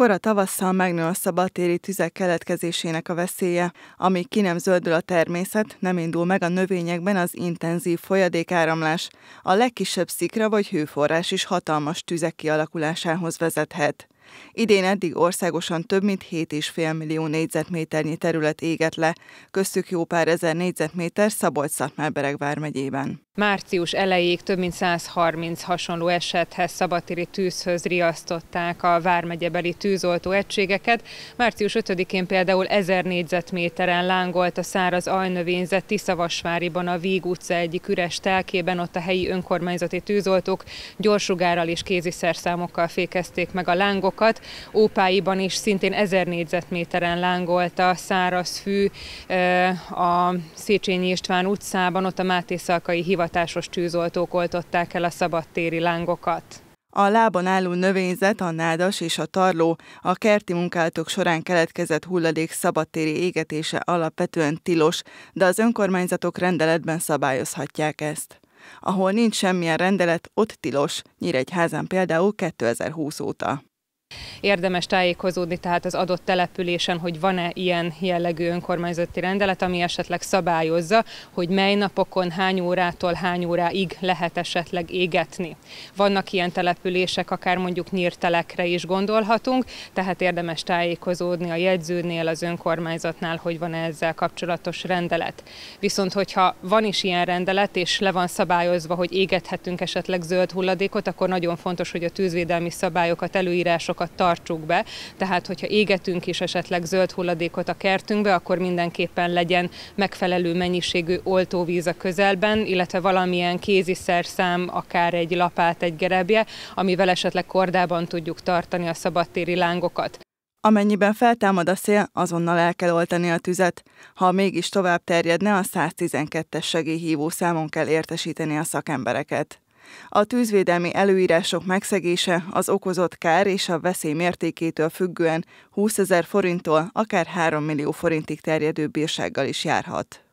Kora tavasszal megnő a szabadtéri tüzek keletkezésének a veszélye, amíg ki nem zöldül a természet, nem indul meg a növényekben az intenzív folyadékáramlás. A legkisebb szikra vagy hőforrás is hatalmas tüzek kialakulásához vezethet. Idén eddig országosan több mint 7,5 millió négyzetméternyi terület égett le, köztük jó pár ezer négyzetméter Szabolcs-Szatmárbereg vármegyében. Március elejéig több mint 130 hasonló esethez szabatéri tűzhöz riasztották a vármegyebeli tűzoltó egységeket. Március 5-én például 1000 négyzetméteren lángolt a száraz ajnövényzet Tiszavasváriban a Víg utca egyik üres telkében, ott a helyi önkormányzati tűzoltók gyorsugárral és kéziszerszámokkal fékezték meg a lángokat, célokat. Ópáiban is szintén 1000 négyzetméteren lángolt a száraz fű a Széchenyi István utcában, ott a Máté Szalkai hivatásos tűzoltók oltották el a szabadtéri lángokat. A lában álló növényzet, a nádas és a tarló a kerti munkálatok során keletkezett hulladék szabadtéri égetése alapvetően tilos, de az önkormányzatok rendeletben szabályozhatják ezt. Ahol nincs semmilyen rendelet, ott tilos, Nyíregyházán például 2020 óta. Érdemes tájékozódni tehát az adott településen, hogy van-e ilyen jellegű önkormányzati rendelet, ami esetleg szabályozza, hogy mely napokon hány órától hány óráig lehet esetleg égetni. Vannak ilyen települések, akár mondjuk nyírtelekre is gondolhatunk, tehát érdemes tájékozódni a jegyzőnél, az önkormányzatnál, hogy van-e ezzel kapcsolatos rendelet. Viszont, hogyha van is ilyen rendelet, és le van szabályozva, hogy égethetünk esetleg zöld hulladékot, akkor nagyon fontos, hogy a tűzvédelmi szabályokat, előírásokat hulladékokat tartsuk be, tehát hogyha égetünk is esetleg zöld hulladékot a kertünkbe, akkor mindenképpen legyen megfelelő mennyiségű oltóvíz a közelben, illetve valamilyen kéziszerszám, akár egy lapát, egy gerebje, amivel esetleg kordában tudjuk tartani a szabadtéri lángokat. Amennyiben feltámad a szél, azonnal el kell oltani a tüzet. Ha mégis tovább terjedne, a 112-es segélyhívó számon kell értesíteni a szakembereket. A tűzvédelmi előírások megszegése az okozott kár és a veszély mértékétől függően 20 ezer forinttól akár 3 millió forintig terjedő bírsággal is járhat.